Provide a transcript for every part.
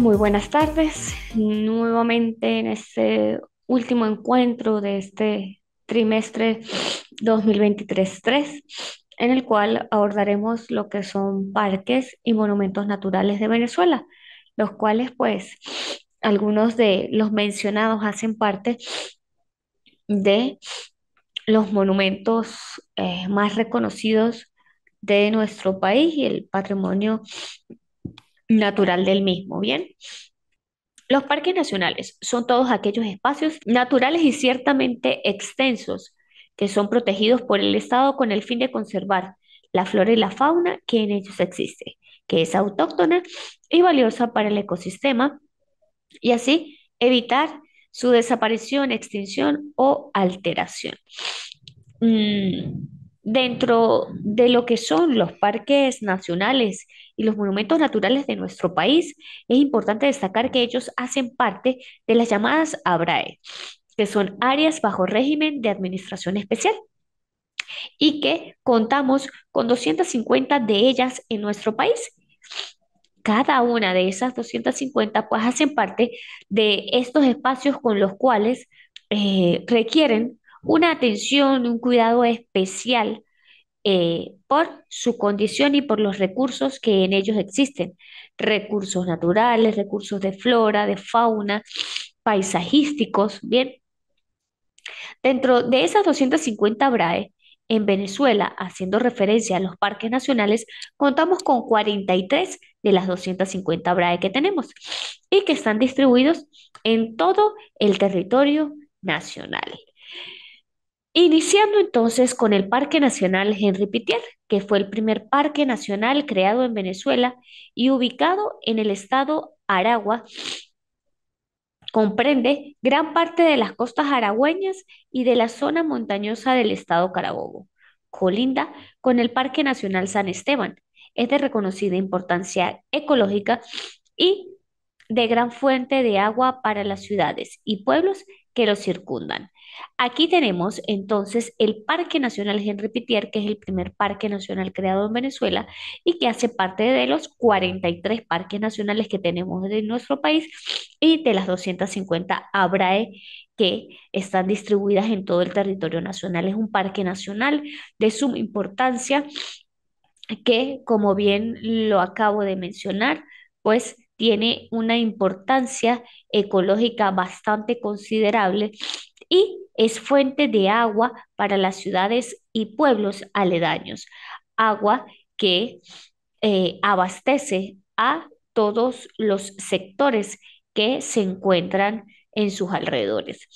muy buenas tardes. Nuevamente en este último encuentro de este trimestre 2023-3, en el cual abordaremos lo que son parques y monumentos naturales de Venezuela, los cuales pues algunos de los mencionados hacen parte de los monumentos eh, más reconocidos de nuestro país y el patrimonio natural del mismo, ¿bien? Los parques nacionales son todos aquellos espacios naturales y ciertamente extensos que son protegidos por el Estado con el fin de conservar la flora y la fauna que en ellos existe, que es autóctona y valiosa para el ecosistema, y así evitar su desaparición, extinción o alteración. Mm, dentro de lo que son los parques nacionales y los monumentos naturales de nuestro país, es importante destacar que ellos hacen parte de las llamadas ABRAE, que son áreas bajo régimen de administración especial y que contamos con 250 de ellas en nuestro país. Cada una de esas 250 pues hacen parte de estos espacios con los cuales eh, requieren una atención, un cuidado especial eh, por su condición y por los recursos que en ellos existen, recursos naturales, recursos de flora, de fauna, paisajísticos, ¿bien? Dentro de esas 250 BRAE, en Venezuela, haciendo referencia a los parques nacionales, contamos con 43 de las 250 BRAE que tenemos y que están distribuidos en todo el territorio nacional. Iniciando entonces con el Parque Nacional Henry Pitier, que fue el primer parque nacional creado en Venezuela y ubicado en el estado Aragua, comprende gran parte de las costas aragüeñas y de la zona montañosa del estado Carabobo. Colinda con el Parque Nacional San Esteban, es de reconocida importancia ecológica y de gran fuente de agua para las ciudades y pueblos que lo circundan. Aquí tenemos entonces el Parque Nacional Henry Pitier, que es el primer parque nacional creado en Venezuela y que hace parte de los 43 parques nacionales que tenemos en nuestro país y de las 250 ABRAE que están distribuidas en todo el territorio nacional. Es un parque nacional de suma importancia que, como bien lo acabo de mencionar, pues tiene una importancia ecológica bastante considerable y es fuente de agua para las ciudades y pueblos aledaños, agua que eh, abastece a todos los sectores que se encuentran en sus alrededores.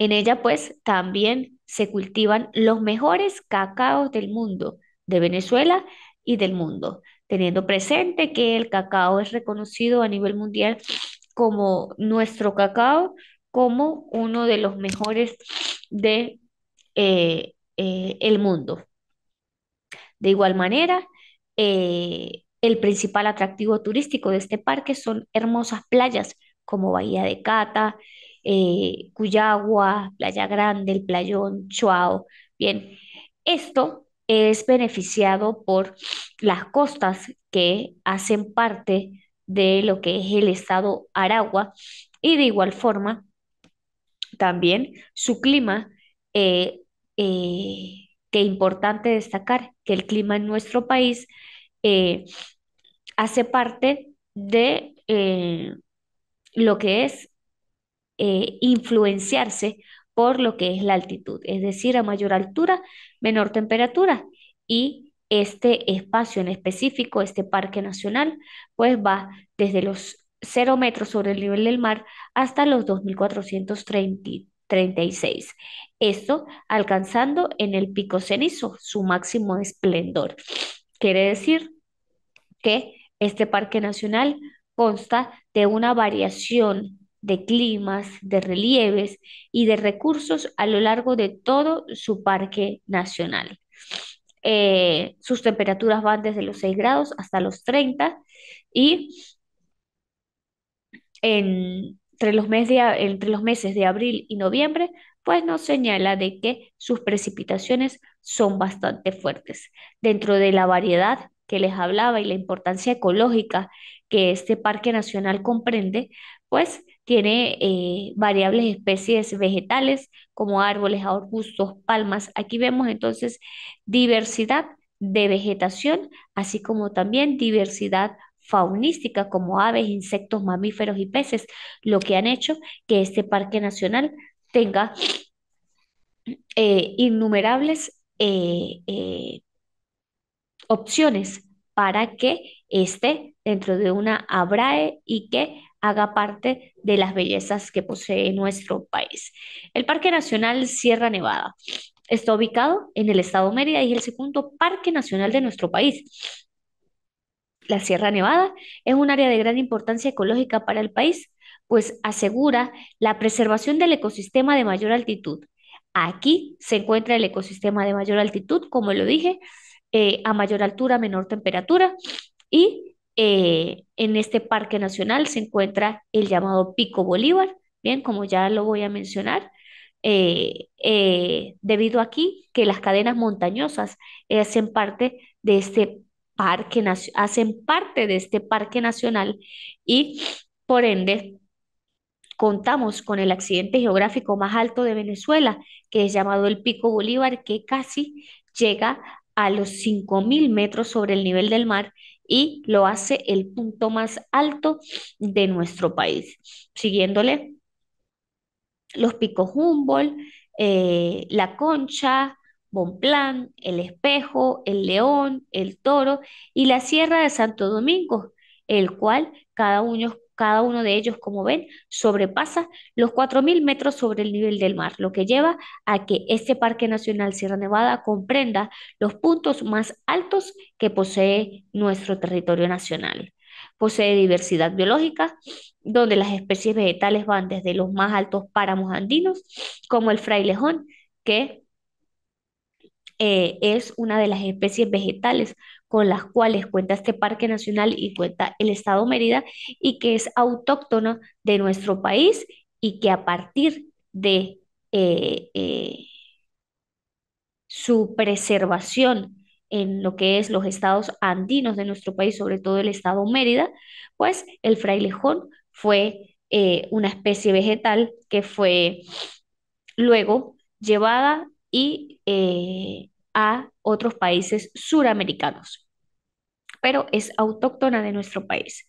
En ella pues también se cultivan los mejores cacaos del mundo, de Venezuela y del mundo, teniendo presente que el cacao es reconocido a nivel mundial como nuestro cacao como uno de los mejores de eh, eh, el mundo. De igual manera, eh, el principal atractivo turístico de este parque son hermosas playas como Bahía de Cata, Cuyagua, Playa Grande, El Playón, Chuao. Bien, esto es beneficiado por las costas que hacen parte de lo que es el estado Aragua y de igual forma también su clima, eh, eh, que es que importante destacar que el clima en nuestro país eh, hace parte de lo que es influenciarse por lo que es la altitud, es decir, a mayor altura, menor temperatura y este espacio en específico, este parque nacional, pues va desde los 0 metros sobre el nivel del mar hasta los 2436. Esto alcanzando en el pico cenizo su máximo esplendor. Quiere decir que este parque nacional consta de una variación de climas, de relieves y de recursos a lo largo de todo su parque nacional. Eh, sus temperaturas van desde los 6 grados hasta los 30 y entre, los meses de, abril y noviembre, pues nos señala de que sus precipitaciones son bastante fuertes. Dentro de la variedad que les hablaba y la importancia ecológica que este parque nacional comprende, pues tiene eh, variables especies vegetales como árboles, arbustos, palmas. Aquí vemos entonces diversidad de vegetación, así como también diversidad faunística como aves, insectos, mamíferos y peces, lo que han hecho que este parque nacional tenga eh, innumerables eh, eh, opciones para que esté dentro de una abrae y que haga parte de las bellezas que posee nuestro país. El Parque Nacional Sierra Nevada está ubicado en el estado Mérida y es el segundo parque nacional de nuestro país la Sierra Nevada es un área de gran importancia ecológica para el país, pues asegura la preservación del ecosistema de mayor altitud. Aquí se encuentra el ecosistema de mayor altitud, como lo dije, eh, a mayor altura, menor temperatura y eh, en este parque nacional se encuentra el llamado Pico Bolívar, bien, como ya lo voy a mencionar, eh, debido aquí que las cadenas montañosas hacen parte de este parque, hacen parte de este parque nacional y por ende contamos con el accidente geográfico más alto de Venezuela, que es llamado el Pico Bolívar, que casi llega a los 5.000 metros sobre el nivel del mar y lo hace el punto más alto de nuestro país. Siguiéndole los picos Humboldt, eh, la Concha, Bonplan, El Espejo, El León, El Toro y la Sierra de Santo Domingo, el cual cada uno, cada uno de ellos, como ven, sobrepasa los 4.000 metros sobre el nivel del mar, lo que lleva a que este Parque Nacional Sierra Nevada comprenda los puntos más altos que posee nuestro territorio nacional. Posee diversidad biológica, donde las especies vegetales van desde los más altos páramos andinos, como el frailejón, que eh, es una de las especies vegetales con las cuales cuenta este parque nacional y cuenta el estado Mérida y que es autóctona de nuestro país y que a partir de eh, eh, su preservación en lo que es los estados andinos de nuestro país, sobre todo el estado Mérida, pues el frailejón fue una especie vegetal que fue luego llevada y eh, a otros países suramericanos, pero es autóctona de nuestro país.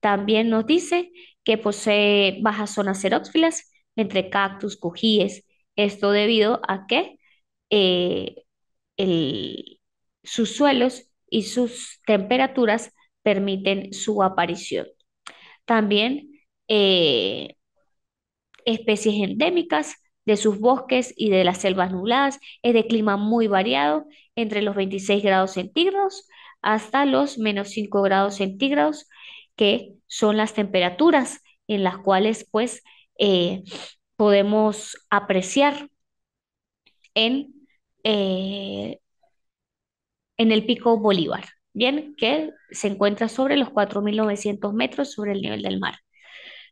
También nos dice que posee bajas zonas xerófilas entre cactus, cojíes, esto debido a que eh, sus suelos y sus temperaturas permiten su aparición. También eh, especies endémicas de sus bosques y de las selvas nubladas, es de clima muy variado, entre los 26 grados centígrados hasta los menos 5 grados centígrados, que son las temperaturas en las cuales pues eh, podemos apreciar en, eh, en el pico Bolívar, bien, que se encuentra sobre los 4.900 metros sobre el nivel del mar.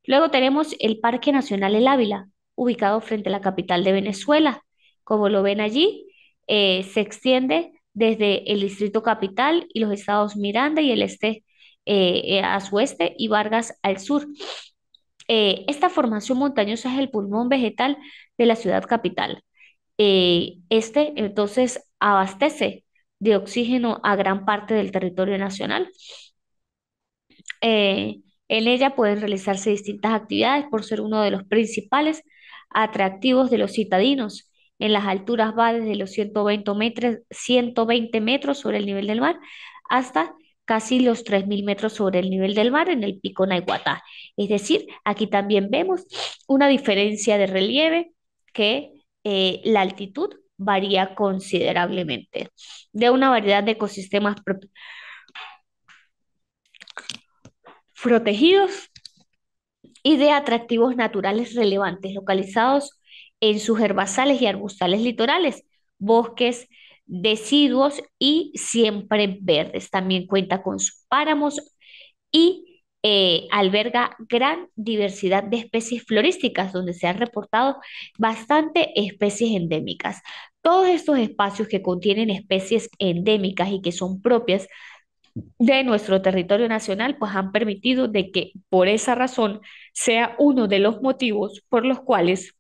Luego tenemos el Parque Nacional El Ávila, ubicado frente a la capital de Venezuela. Como lo ven allí, eh, se extiende desde el distrito capital y los estados Miranda y el este eh, eh, a su oeste y Vargas al sur. esta formación montañosa es el pulmón vegetal de la ciudad capital. este entonces abastece de oxígeno a gran parte del territorio nacional. en ella pueden realizarse distintas actividades por ser uno de los principales atractivos de los citadinos. En las alturas va desde los 120 metros, 120 metros sobre el nivel del mar hasta casi los 3.000 metros sobre el nivel del mar en el pico Naiguatá. Es decir, aquí también vemos una diferencia de relieve que eh, la altitud varía considerablemente de una variedad de ecosistemas protegidos y de atractivos naturales relevantes localizados en sus herbazales y arbustales litorales, bosques deciduos y siempre verdes. También cuenta con sus páramos y eh, alberga gran diversidad de especies florísticas, donde se han reportado bastante especies endémicas. Todos estos espacios que contienen especies endémicas y que son propias de nuestro territorio nacional, pues han permitido de que por esa razón sea uno de los motivos por los cuales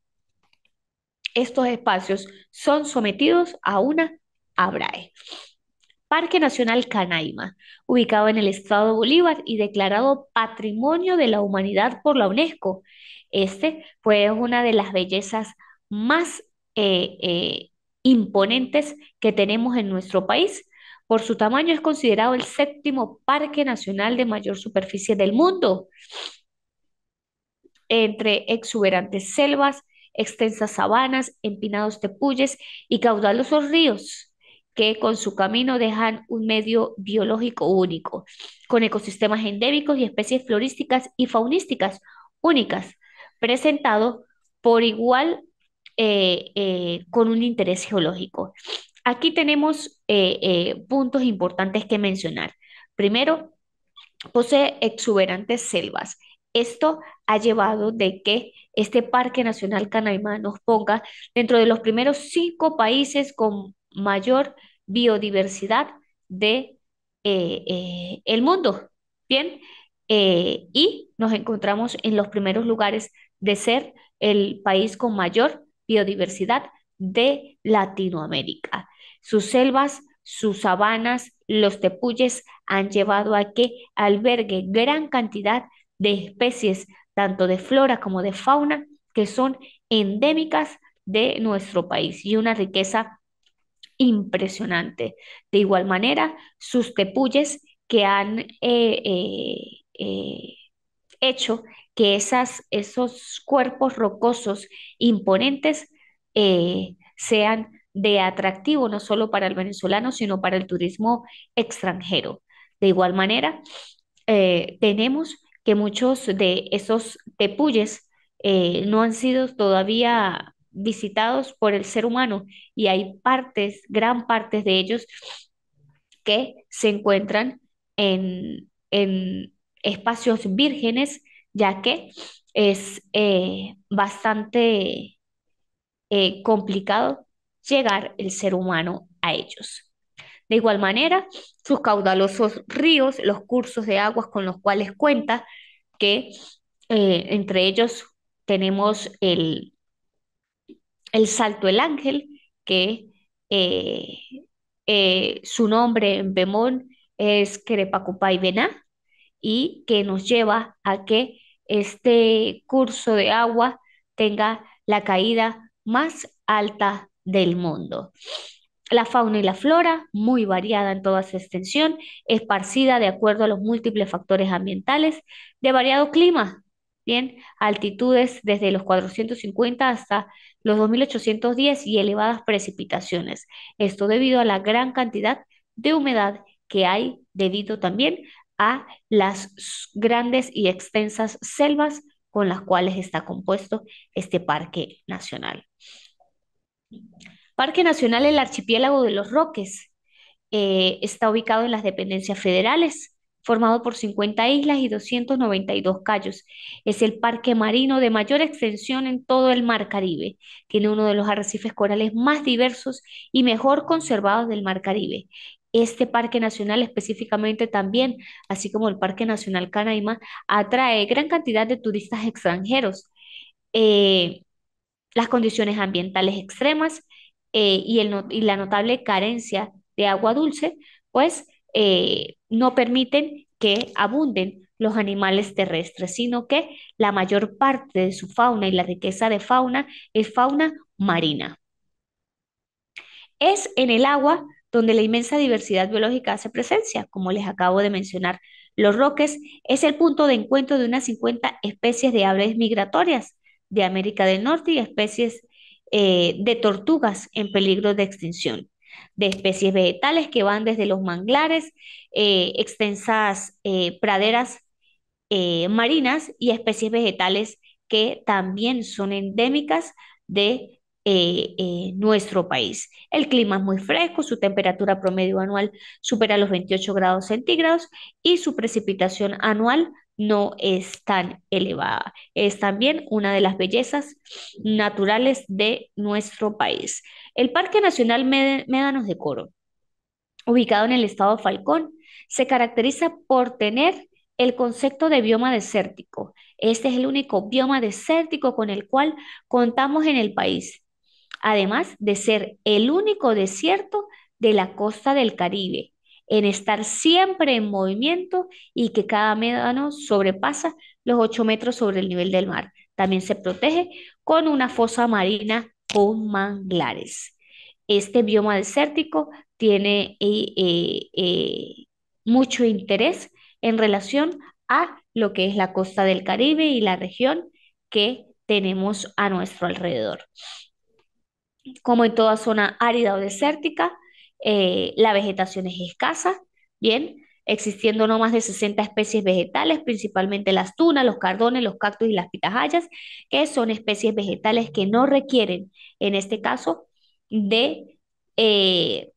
estos espacios son sometidos a una ABRAE. Parque Nacional Canaima, ubicado en el estado de Bolívar y declarado Patrimonio de la Humanidad por la UNESCO. Este fue pues, una de las bellezas más eh, eh, imponentes que tenemos en nuestro país por su tamaño es considerado el séptimo parque nacional de mayor superficie del mundo, entre exuberantes selvas, extensas sabanas, empinados tepuyes y caudalosos ríos que con su camino dejan un medio biológico único, con ecosistemas endémicos y especies florísticas y faunísticas únicas, presentado por igual eh, eh, con un interés geológico. Aquí tenemos eh, eh, puntos importantes que mencionar. Primero, posee exuberantes selvas. Esto ha llevado de que este Parque Nacional Canaima nos ponga dentro de los primeros cinco países con mayor biodiversidad de eh, el mundo. Bien, y nos encontramos en los primeros lugares de ser el país con mayor biodiversidad de Latinoamérica. Sus selvas, sus sabanas, los tepuyes han llevado a que albergue gran cantidad de especies, tanto de flora como de fauna, que son endémicas de nuestro país y una riqueza impresionante. De igual manera, sus tepuyes que han eh, eh, eh, hecho que esas, esos cuerpos rocosos imponentes eh, sean de atractivo no solo para el venezolano, sino para el turismo extranjero. De igual manera, eh, tenemos que muchos de esos tepuyes eh, no han sido todavía visitados por el ser humano y hay partes, gran parte de ellos que se encuentran en, espacios vírgenes, ya que es bastante eh, complicado llegar el ser humano a ellos. De igual manera, sus caudalosos ríos, los cursos de aguas con los cuales cuenta, que eh, entre ellos tenemos el, el Salto el Ángel, que eh, su nombre en Bemón es y Bená, y que nos lleva a que este curso de agua tenga la caída más alta del mundo. La fauna y la flora, muy variada en toda su extensión, esparcida de acuerdo a los múltiples factores ambientales, de variado clima, bien, altitudes desde los 450 hasta los 2810 y elevadas precipitaciones. Esto debido a la gran cantidad de humedad que hay debido también a las grandes y extensas selvas con las cuales está compuesto este parque nacional. Parque Nacional El Archipiélago de los Roques eh, está ubicado en las dependencias federales, formado por 50 islas y 292 callos. Es el parque marino de mayor extensión en todo el Mar Caribe. Tiene uno de los arrecifes corales más diversos y mejor conservados del Mar Caribe. Este parque nacional específicamente también, así como el Parque Nacional Canaima, atrae gran cantidad de turistas extranjeros. Eh, las condiciones ambientales extremas eh, y, la notable carencia de agua dulce, pues eh, no permiten que abunden los animales terrestres, sino que la mayor parte de su fauna y la riqueza de fauna es fauna marina. Es en el agua donde la inmensa diversidad biológica hace presencia, como les acabo de mencionar. Los Roques es el punto de encuentro de unas 50 especies de aves migratorias de América del Norte y especies eh, de tortugas en peligro de extinción, de especies vegetales que van desde los manglares, eh, extensas eh, praderas marinas y especies vegetales que también son endémicas de eh, eh, nuestro país. El clima es muy fresco, su temperatura promedio anual supera los 28 grados centígrados y su precipitación anual no es tan elevada. Es también una de las bellezas naturales de nuestro país. El Parque Nacional Médanos de Coro, ubicado en el estado Falcón, se caracteriza por tener el concepto de bioma desértico. Este es el único bioma desértico con el cual contamos en el país además de ser el único desierto de la costa del Caribe, en estar siempre en movimiento y que cada médano sobrepasa los 8 metros sobre el nivel del mar. También se protege con una fosa marina con manglares. Este bioma desértico tiene eh, eh, eh, mucho interés en relación a lo que es la costa del Caribe y la región que tenemos a nuestro alrededor como en toda zona árida o desértica, eh, la vegetación es escasa, bien, existiendo no más de 60 especies vegetales, principalmente las tunas, los cardones, los cactus y las pitahayas, que son especies vegetales que no requieren, en este caso, de eh,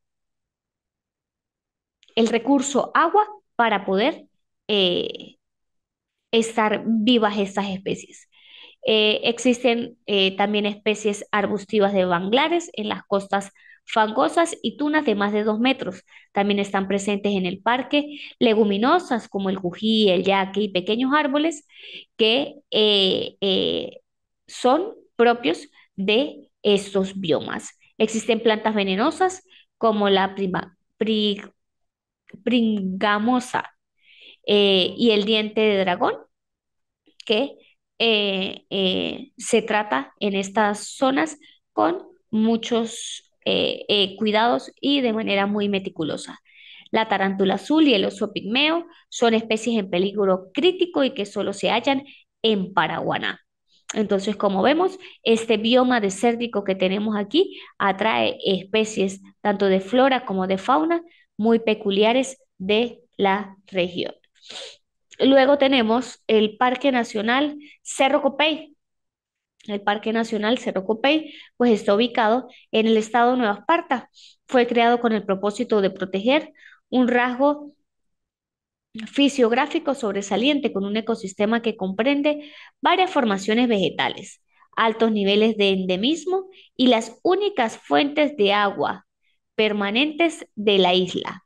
el recurso agua para poder eh, estar vivas estas especies. Eh, existen eh, también especies arbustivas de banglares en las costas fangosas y tunas de más de dos metros. También están presentes en el parque leguminosas como el cují, el yaque y pequeños árboles que eh, son propios de estos biomas. Existen plantas venenosas como la prima, pringamosa y el diente de dragón que eh, eh, se trata en estas zonas con muchos eh, cuidados y de manera muy meticulosa. La tarántula azul y el oso pigmeo son especies en peligro crítico y que solo se hallan en Paraguaná. Entonces, como vemos, este bioma desértico que tenemos aquí atrae especies tanto de flora como de fauna muy peculiares de la región. Luego tenemos el Parque Nacional Cerro Copey. El Parque Nacional Cerro Copey, pues está ubicado en el estado de Nueva Esparta. Fue creado con el propósito de proteger un rasgo fisiográfico sobresaliente con un ecosistema que comprende varias formaciones vegetales, altos niveles de endemismo y las únicas fuentes de agua permanentes de la isla.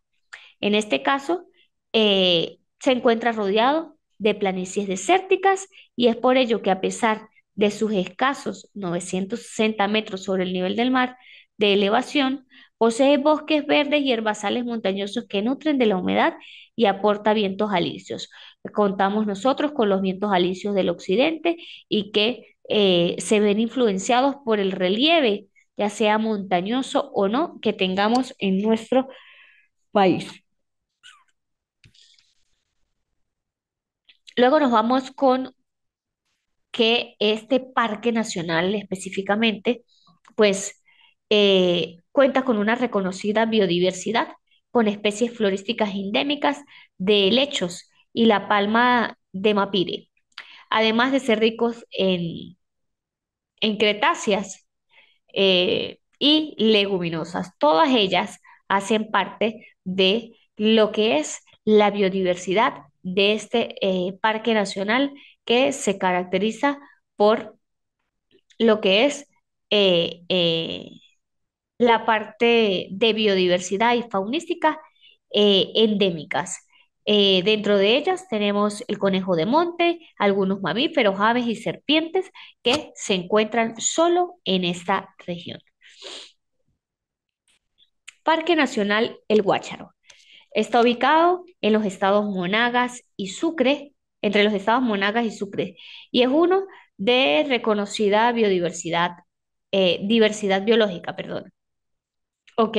En este caso, eh, se encuentra rodeado de planicies desérticas y es por ello que a pesar de sus escasos 960 metros sobre el nivel del mar de elevación, posee bosques verdes y herbazales montañosos que nutren de la humedad y aporta vientos alisios. Contamos nosotros con los vientos alisios del occidente y que eh, se ven influenciados por el relieve, ya sea montañoso o no, que tengamos en nuestro país. Luego nos vamos con que este parque nacional específicamente, pues eh, cuenta con una reconocida biodiversidad, con especies florísticas endémicas de lechos y la palma de mapire, además de ser ricos en, en cretáceas eh, y leguminosas. Todas ellas hacen parte de lo que es la biodiversidad de este eh, parque nacional que se caracteriza por lo que es eh, eh, la parte de biodiversidad y faunística endémicas. dentro de ellas tenemos el conejo de monte, algunos mamíferos, aves y serpientes que se encuentran solo en esta región. Parque Nacional El Guácharo. Está ubicado en los estados Monagas y Sucre, entre los estados Monagas y Sucre, y es uno de reconocida biodiversidad, eh, diversidad biológica, perdón. Ok,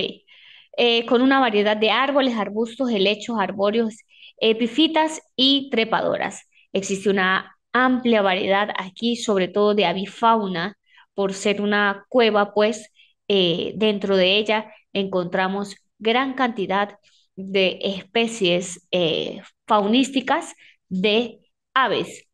eh, con una variedad de árboles, arbustos, helechos, arbóreos, epifitas y trepadoras. Existe una amplia variedad aquí, sobre todo de avifauna, por ser una cueva, pues eh, dentro de ella encontramos gran cantidad de especies eh, faunísticas de aves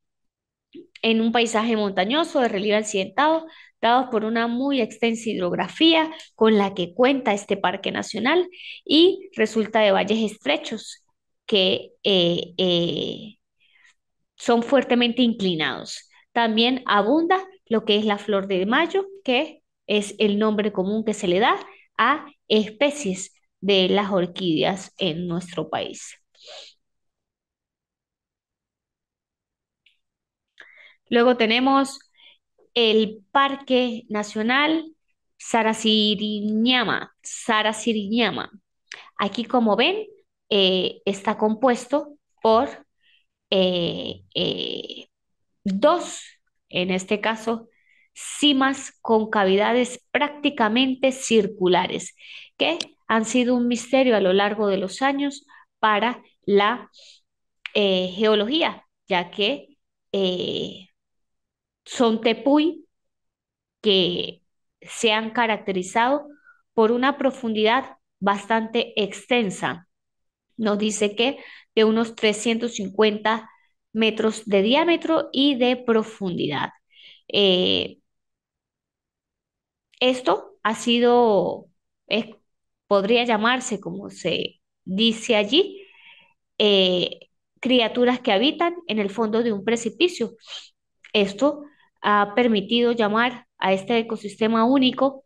en un paisaje montañoso de relieve accidentado, dado por una muy extensa hidrografía con la que cuenta este parque nacional y resulta de valles estrechos que eh, eh, son fuertemente inclinados. También abunda lo que es la flor de mayo, que es el nombre común que se le da a especies de las orquídeas en nuestro país. Luego tenemos el Parque Nacional Sarasiriñama. Sarasiriñama. Aquí, como ven, eh, está compuesto por eh, eh, dos, en este caso, cimas con cavidades prácticamente circulares, que han sido un misterio a lo largo de los años para la eh, geología, ya que eh, son tepuy que se han caracterizado por una profundidad bastante extensa. Nos dice que de unos 350 metros de diámetro y de profundidad. Eh, esto ha sido, podría llamarse, como se dice allí, eh, criaturas que habitan en el fondo de un precipicio. Esto ha permitido llamar a este ecosistema único,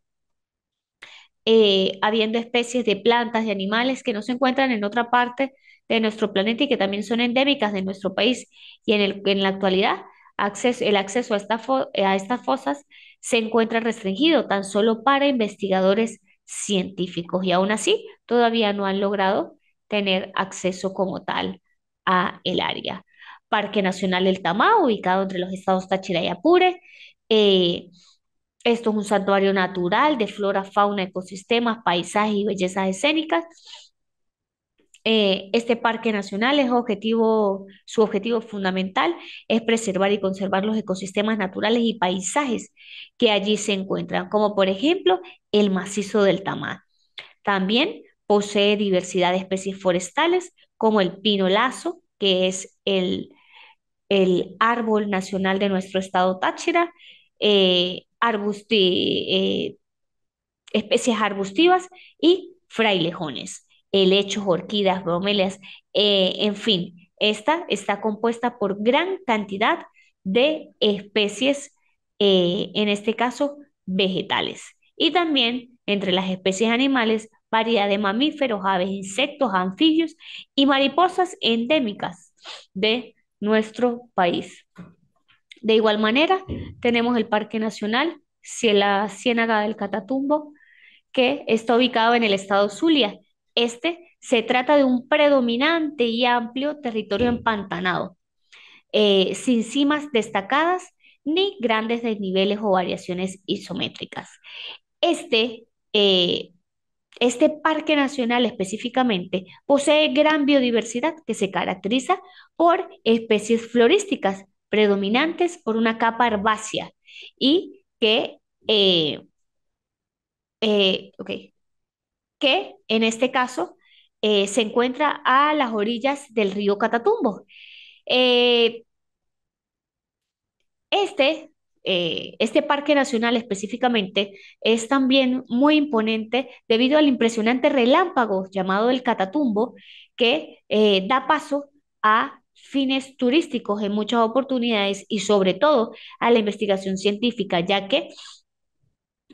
eh, habiendo especies de plantas y animales que no se encuentran en otra parte de nuestro planeta y que también son endémicas de nuestro país. Y en, el, en la actualidad, acceso, el acceso a, a estas fosas se encuentra restringido tan solo para investigadores científicos y aún así todavía no han logrado tener acceso como tal a el área. Parque Nacional El Tamá, ubicado entre los estados Táchira y Apure. Eh, esto es un santuario natural de flora, fauna, ecosistemas, paisajes y bellezas escénicas eh, este parque nacional es objetivo, su objetivo fundamental es preservar y conservar los ecosistemas naturales y paisajes que allí se encuentran, como por ejemplo el macizo del Tamar. También posee diversidad de especies forestales como el pino lazo, que es el, árbol nacional de nuestro estado Táchira, eh, eh, especies arbustivas y frailejones helechos, orquídeas, bromelias, eh, en fin, esta está compuesta por gran cantidad de especies, eh, en este caso vegetales. Y también entre las especies animales, variedad de mamíferos, aves, insectos, anfibios y mariposas endémicas de nuestro país. De igual manera, tenemos el Parque Nacional Ciénaga del Catatumbo, que está ubicado en el estado Zulia este se trata de un predominante y amplio territorio empantanado, eh, sin cimas destacadas ni grandes desniveles o variaciones isométricas. Este, eh, este parque nacional específicamente posee gran biodiversidad que se caracteriza por especies florísticas predominantes por una capa herbácea y que, eh, que en este caso eh, se encuentra a las orillas del río Catatumbo. Eh, este, eh, este parque nacional específicamente es también muy imponente debido al impresionante relámpago llamado el Catatumbo que da paso a fines turísticos en muchas oportunidades y sobre todo a la investigación científica, ya que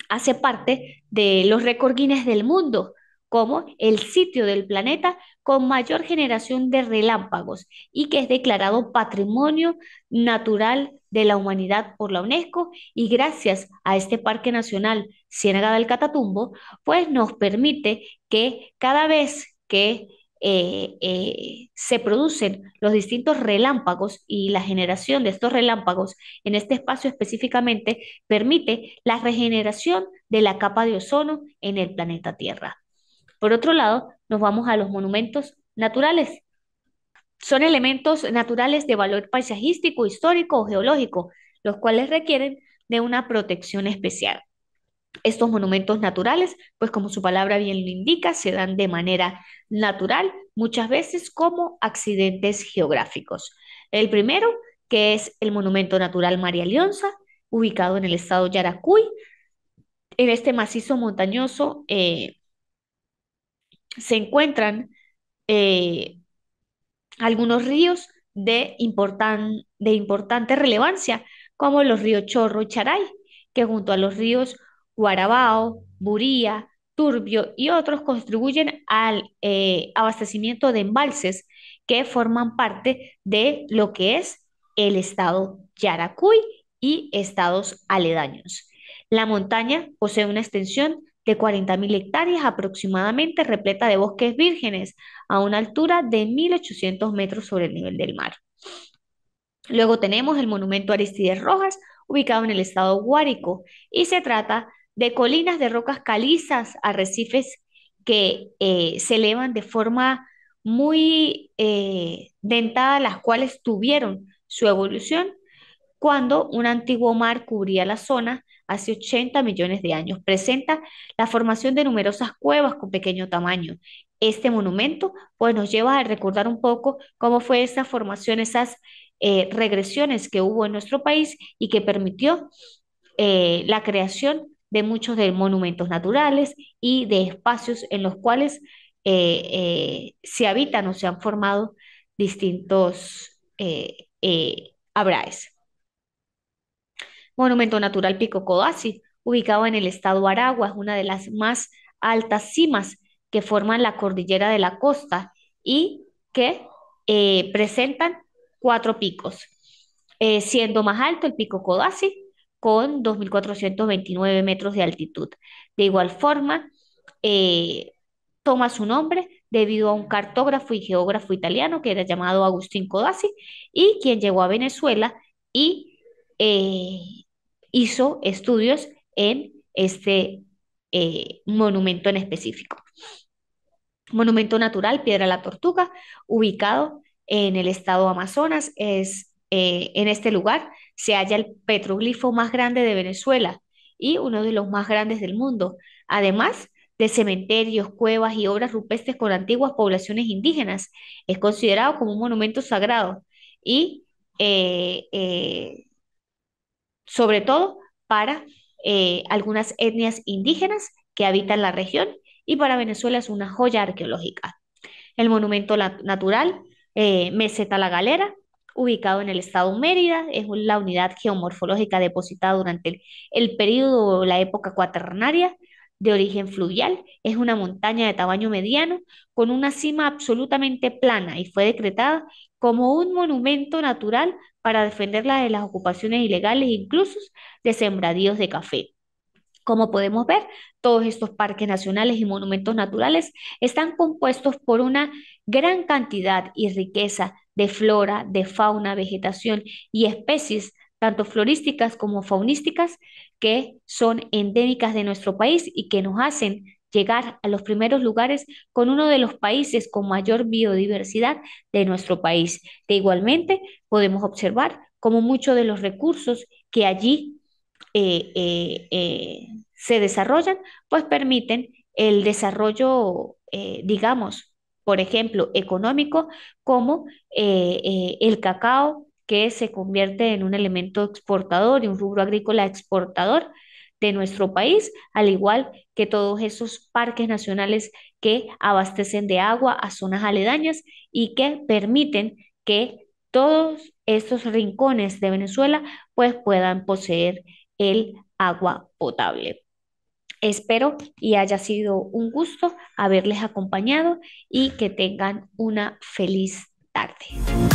hace parte de los recordines del mundo como el sitio del planeta con mayor generación de relámpagos y que es declarado Patrimonio Natural de la Humanidad por la UNESCO y gracias a este Parque Nacional Ciénaga del Catatumbo, pues nos permite que cada vez que eh, eh, se producen los distintos relámpagos y la generación de estos relámpagos en este espacio específicamente permite la regeneración de la capa de ozono en el planeta Tierra. Por otro lado, nos vamos a los monumentos naturales. Son elementos naturales de valor paisajístico, histórico o geológico, los cuales requieren de una protección especial. Estos monumentos naturales, pues como su palabra bien lo indica, se dan de manera natural, muchas veces como accidentes geográficos. El primero, que es el Monumento Natural María Leonza, ubicado en el estado Yaracuy, en este macizo montañoso eh, se encuentran eh, algunos ríos de, de importante relevancia, como los ríos Chorro y Charay, que junto a los ríos Guarabao, Buría, Turbio y otros contribuyen al eh, abastecimiento de embalses que forman parte de lo que es el estado Yaracuy y estados aledaños. La montaña posee una extensión de 40.000 hectáreas aproximadamente repleta de bosques vírgenes a una altura de 1.800 metros sobre el nivel del mar. Luego tenemos el monumento Aristides Rojas, ubicado en el estado Guárico, y se trata de colinas de rocas calizas, arrecifes que eh, se elevan de forma muy eh, dentada, las cuales tuvieron su evolución cuando un antiguo mar cubría la zona hace 80 millones de años. Presenta la formación de numerosas cuevas con pequeño tamaño. Este monumento pues, nos lleva a recordar un poco cómo fue esa formación, esas eh, regresiones que hubo en nuestro país y que permitió la creación de muchos de monumentos naturales y de espacios en los cuales eh, eh, se habitan o se han formado distintos eh, abraes. Monumento Natural Pico Codazzi, ubicado en el estado Aragua, es una de las más altas cimas que forman la cordillera de la costa y que presentan cuatro picos, siendo más alto el pico Codazzi, con 2.429 metros de altitud. De igual forma, eh, toma su nombre debido a un cartógrafo y geógrafo italiano que era llamado Agustín Codazzi y quien llegó a Venezuela y eh, hizo estudios en este eh, monumento en específico. Monumento natural, Piedra la Tortuga, ubicado en el estado Amazonas, es en este lugar se halla el petroglifo más grande de Venezuela y uno de los más grandes del mundo, además de cementerios, cuevas y obras rupestres con antiguas poblaciones indígenas. Es considerado como un monumento sagrado y eh, eh, sobre todo para eh, algunas etnias indígenas que habitan la región y para Venezuela es una joya arqueológica. El monumento natural, Meseta La Galera, ubicado en el estado Mérida, es la unidad geomorfológica depositada durante el, periodo o la época cuaternaria de origen fluvial, es una montaña de tamaño mediano con una cima absolutamente plana y fue decretada como un monumento natural para defenderla de las ocupaciones ilegales, incluso de sembradíos de café. Como podemos ver, todos estos parques nacionales y monumentos naturales están compuestos por una gran cantidad y riqueza de flora, de fauna, vegetación y especies tanto florísticas como faunísticas, que son endémicas de nuestro país y que nos hacen llegar a los primeros lugares con uno de los países con mayor biodiversidad de nuestro país. De igualmente, podemos observar cómo muchos de los recursos que allí eh, eh, eh, se desarrollan, pues permiten el desarrollo, digamos, por ejemplo, económico, como eh, eh, el cacao, que se convierte en un elemento exportador y un rubro agrícola exportador de nuestro país, al igual que todos esos parques nacionales que abastecen de agua a zonas aledañas y que permiten que todos estos rincones de Venezuela pues puedan poseer el agua potable. Espero y haya sido un gusto haberles acompañado y que tengan una feliz tarde.